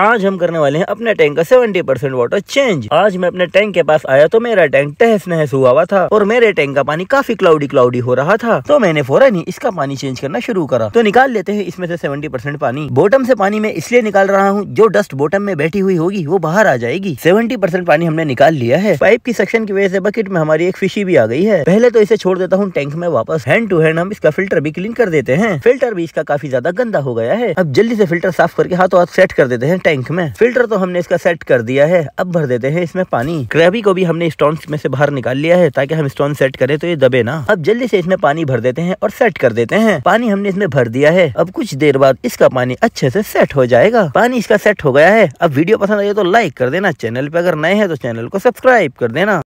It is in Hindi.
आज हम करने वाले हैं अपने टैंक का 70 परसेंट वाटर चेंज आज मैं अपने टैंक के पास आया तो मेरा टैंक तहस नहस हुआ हुआ था और मेरे टैंक का पानी काफी क्लाउडी क्लाउडी हो रहा था तो मैंने फौरन ही इसका पानी चेंज करना शुरू करा तो निकाल लेते हैं इसमें से 70 परसेंट पानी बॉटम से पानी मैं इसलिए निकाल रहा हूँ जो डस्ट बॉटम में बैठी हुई होगी वो बाहर आ जाएगी सेवेंटी पानी हमने निकाल लिया है पाइप की सेक्शन की वजह से बकेट में हमारी एक फिशी भी आ गई है पहले तो इसे छोड़ देता हूँ टैंक में वापस हैंड टू हैंड हम इसका फिल्टर भी क्लीन कर देते हैं फिल्टर भी इसका काफी ज्यादा गंदा हो गया है अब जल्दी से फिल्टर साफ करके हाथों हाथ सेट कर देते हैं टैंक में फिल्टर तो हमने इसका सेट कर दिया है अब भर देते हैं इसमें पानी क्रेबी को भी हमने स्टोन में से बाहर निकाल लिया है ताकि हम स्टोन सेट करें तो ये दबे ना अब जल्दी से इसमें पानी भर देते हैं और सेट कर देते हैं पानी हमने इसमें भर दिया है अब कुछ देर बाद इसका पानी अच्छे से सेट हो जाएगा पानी इसका सेट हो गया है अब वीडियो पसंद आई तो लाइक कर देना चैनल पे अगर नए हैं तो चैनल को सब्सक्राइब कर देना